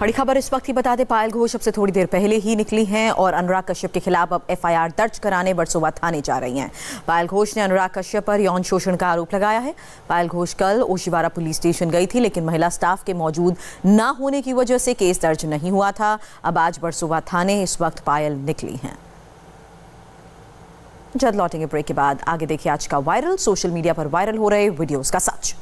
बड़ी खबर इस वक्त ही बता दें पायल घोष अब से थोड़ी देर पहले ही निकली हैं और अनुराग कश्यप के खिलाफ अब एफआईआर दर्ज कराने बरसोवा थाने जा रही हैं पायल घोष ने अनुराग कश्यप पर यौन शोषण का आरोप लगाया है पायल घोष कल ओशीवारा पुलिस स्टेशन गई थी लेकिन महिला स्टाफ के मौजूद न होने की वजह से केस दर्ज नहीं हुआ था अब आज बरसोवा थाने इस वक्त पायल निकली हैं जल्द लौटेंगे ब्रेक के बाद आगे देखिए आज का वायरल सोशल मीडिया पर वायरल हो रहे वीडियोज का सच